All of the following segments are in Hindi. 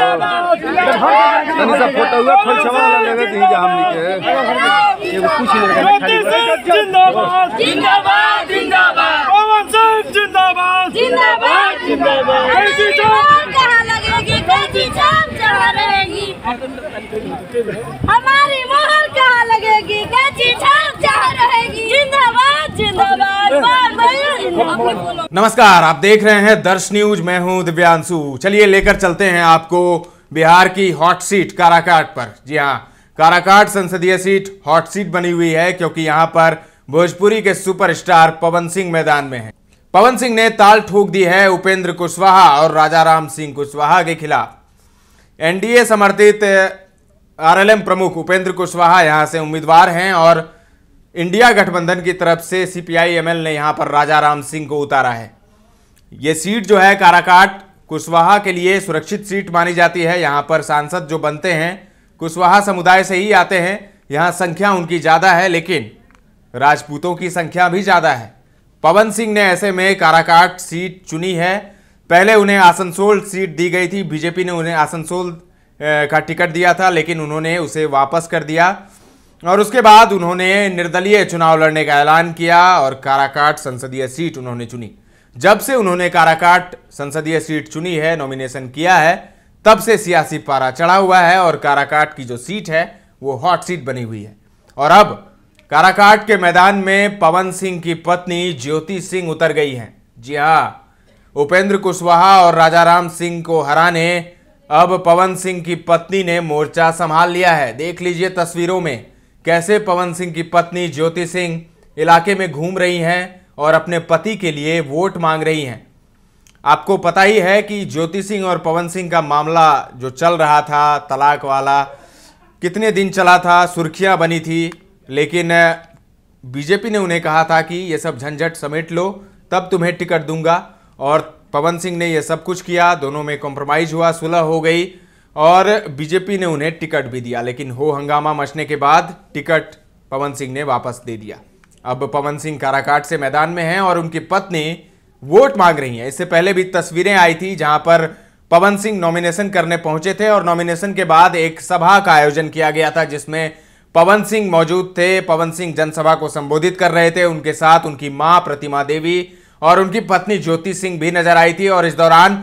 तनी सा फोटो हुआ खोल छवा लेवे दी जा हमनी के एगो कुछ नहीं खाली जिंदाबाद जिंदाबाद जिंदाबाद पवन सिंह जिंदाबाद जिंदाबाद जिंदाबाद कैसी जान कहां लगेगी कैसी जान जहां रहेगी हमारी मोहर कहां लगेगी कैसी जान जहां रहेगी जिंदाबाद जिंदाबाद बाबा नमस्कार आप देख रहे हैं दर्श न्यूज मैं हूं दिव्यांशु चलिए लेकर चलते हैं आपको बिहार की हॉट सीट काराकाट पर जी हाँ काराकाट संसदीय सीट हॉट सीट बनी हुई है क्योंकि यहाँ पर भोजपुरी के सुपरस्टार पवन सिंह मैदान में हैं। पवन सिंह ने ताल ठोक दी है उपेंद्र कुशवाहा और राजा राम सिंह कुशवाहा के खिलाफ एनडीए समर्थित आरएलएम प्रमुख उपेंद्र कुशवाहा यहाँ से उम्मीदवार हैं और इंडिया गठबंधन की तरफ से सीपीआईएमएल ने यहाँ पर राजा राम सिंह को उतारा है ये सीट जो है काराकाट कुशवाहा के लिए सुरक्षित सीट मानी जाती है यहाँ पर सांसद जो बनते हैं कुशवाहा समुदाय से ही आते हैं यहाँ संख्या उनकी ज़्यादा है लेकिन राजपूतों की संख्या भी ज़्यादा है पवन सिंह ने ऐसे में काराकाट सीट चुनी है पहले उन्हें आसनसोल सीट दी गई थी बीजेपी ने उन्हें आसनसोल का टिकट दिया था लेकिन उन्होंने उसे वापस कर दिया और उसके बाद उन्होंने निर्दलीय चुनाव लड़ने का ऐलान किया और काराकाट संसदीय सीट उन्होंने चुनी जब से उन्होंने काराकाट संसदीय सीट चुनी है नॉमिनेशन किया है तब से सियासी पारा चढ़ा हुआ है और काराकाट की जो सीट है वो हॉट सीट बनी हुई है और अब काराकाट के मैदान में पवन सिंह की पत्नी ज्योति सिंह उतर गई हैं जी हाँ उपेंद्र कुशवाहा और राजाराम सिंह को हराने अब पवन सिंह की पत्नी ने मोर्चा संभाल लिया है देख लीजिए तस्वीरों में कैसे पवन सिंह की पत्नी ज्योति सिंह इलाके में घूम रही हैं और अपने पति के लिए वोट मांग रही हैं आपको पता ही है कि ज्योति सिंह और पवन सिंह का मामला जो चल रहा था तलाक वाला कितने दिन चला था सुर्खियां बनी थी लेकिन बीजेपी ने उन्हें कहा था कि ये सब झंझट समेट लो तब तुम्हें टिकट दूंगा और पवन सिंह ने यह सब कुछ किया दोनों में कॉम्प्रोमाइज़ हुआ सुलह हो गई और बीजेपी ने उन्हें टिकट भी दिया लेकिन हो हंगामा मचने के बाद टिकट पवन सिंह ने वापस दे दिया अब पवन सिंह काराकाट से मैदान में हैं और उनकी पत्नी वोट मांग रही हैं इससे पहले भी तस्वीरें आई थी जहां पर पवन सिंह नॉमिनेशन करने पहुंचे थे और नॉमिनेशन के बाद एक सभा का आयोजन किया गया था जिसमें पवन सिंह मौजूद थे पवन सिंह जनसभा को संबोधित कर रहे थे उनके साथ उनकी मां प्रतिमा देवी और उनकी पत्नी ज्योति सिंह भी नजर आई थी और इस दौरान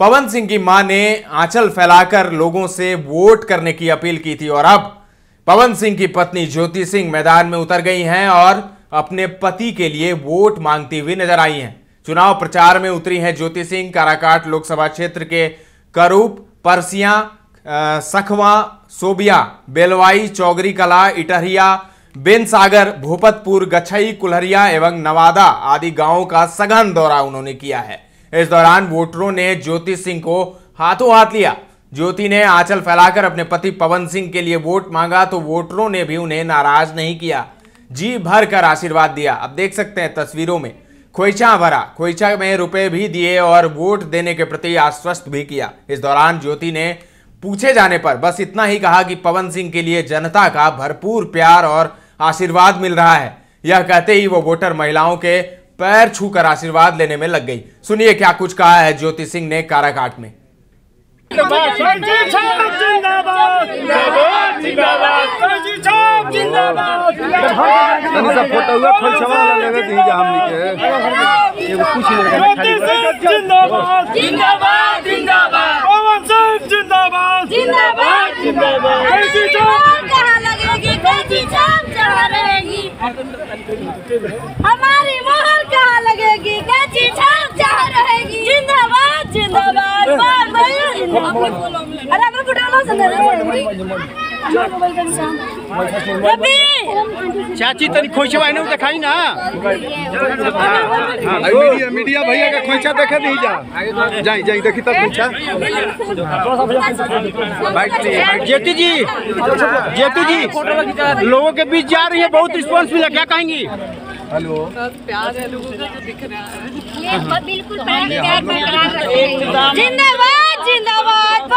पवन सिंह की मां ने आंचल फैलाकर लोगों से वोट करने की अपील की थी और अब पवन सिंह की पत्नी ज्योति सिंह मैदान में उतर गई हैं और अपने पति के लिए वोट मांगती हुई नजर आई हैं चुनाव प्रचार में उतरी हैं ज्योति सिंह काराकाट लोकसभा क्षेत्र के करूप परसिया सखवा सोबिया बेलवाई चौगरी कला इटहरिया बेन सागर भूपतपुर गछई कुल्हरिया एवं नवादा आदि गांवों का सघन दौरा उन्होंने किया है इस दौरान वोटरों ने ज्योति सिंह को हाथों हाथ लिया ज्योति ने आंचल फैलाकर अपने पति पवन सिंह के लिए वोट मांगा तो वोटरों ने भी उन्हें नाराज नहीं किया जी भर कर आशीर्वाद दिया अब देख सकते हैं तस्वीरों में खोईचा भरा खोईचा में रुपए भी दिए और वोट देने के प्रति आश्वस्त भी किया इस दौरान ज्योति ने पूछे जाने पर बस इतना ही कहा कि पवन सिंह के लिए जनता का भरपूर प्यार और आशीर्वाद मिल रहा है यह कहते ही वो वोटर महिलाओं के पैर छूकर आशीर्वाद लेने में लग गई सुनिए क्या कुछ कहा है ज्योति सिंह ने काराकाट में जिंदाबाद चाची तनी खोइचा आईने देखाई ना मीडिया मीडिया भैया का खोइचा देखे नहीं जा जाई जाई देखी तक तो खोइचा जेतू जी जेतू जी लोगों के बीच जा रही है बहुत रिस्पांस मिला क्या कहेंगी हेलो प्यार है लोगों का दिख रहा है ये बिल्कुल प्यार है जिंदाबाद जिंदाबाद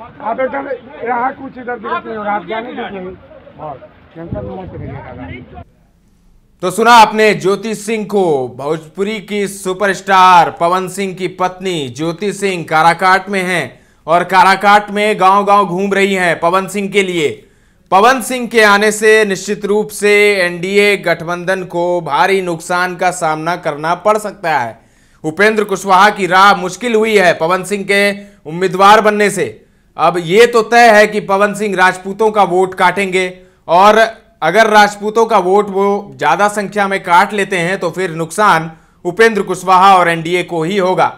आप एकदम यहाँ कुछ इधर नहीं आप जाने टेंशन मत तो सुना आपने ज्योति सिंह को भोजपुरी की सुपरस्टार पवन सिंह की पत्नी ज्योति सिंह काराकाट में हैं और काराकाट में गांव-गांव घूम रही हैं पवन सिंह के लिए पवन सिंह के आने से निश्चित रूप से एनडीए गठबंधन को भारी नुकसान का सामना करना पड़ सकता है उपेंद्र कुशवाहा की राह मुश्किल हुई है पवन सिंह के उम्मीदवार बनने से अब ये तो तय है कि पवन सिंह राजपूतों का वोट काटेंगे और अगर राजपूतों का वोट वो ज़्यादा संख्या में काट लेते हैं तो फिर नुकसान उपेंद्र कुशवाहा और एनडीए को ही होगा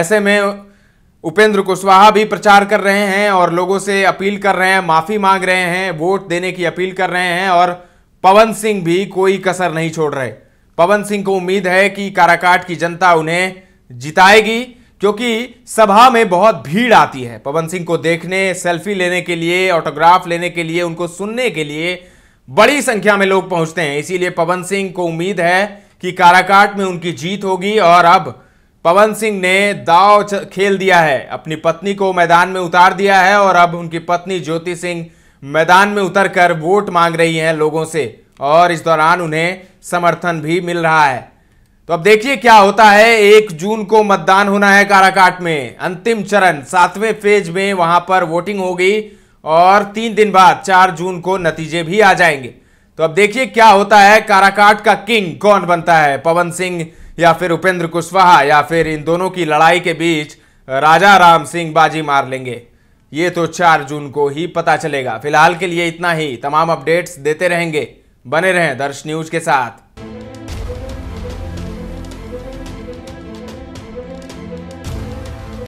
ऐसे में उपेंद्र कुशवाहा भी प्रचार कर रहे हैं और लोगों से अपील कर रहे हैं माफ़ी मांग रहे हैं वोट देने की अपील कर रहे हैं और पवन सिंह भी कोई कसर नहीं छोड़ रहे पवन सिंह को उम्मीद है कि काराकाट की जनता उन्हें जिताएगी क्योंकि सभा में बहुत भीड़ आती है पवन सिंह को देखने सेल्फी लेने के लिए ऑटोग्राफ लेने के लिए उनको सुनने के लिए बड़ी संख्या में लोग पहुंचते हैं इसीलिए पवन सिंह को उम्मीद है कि काराकाट में उनकी जीत होगी और अब पवन सिंह ने दाव खेल दिया है अपनी पत्नी को मैदान में उतार दिया है और अब उनकी पत्नी ज्योति सिंह मैदान में उतर कर वोट मांग रही हैं लोगों से और इस दौरान उन्हें समर्थन भी मिल रहा है तो अब देखिए क्या होता है एक जून को मतदान होना है काराकाट में अंतिम चरण सातवें फेज में वहां पर वोटिंग होगी और तीन दिन बाद चार जून को नतीजे भी आ जाएंगे तो अब देखिए क्या होता है काराकाट का किंग कौन बनता है पवन सिंह या फिर उपेंद्र कुशवाहा या फिर इन दोनों की लड़ाई के बीच राजा राम सिंह बाजी मार लेंगे ये तो चार जून को ही पता चलेगा फिलहाल के लिए इतना ही तमाम अपडेट्स देते रहेंगे बने रहें दर्श न्यूज के साथ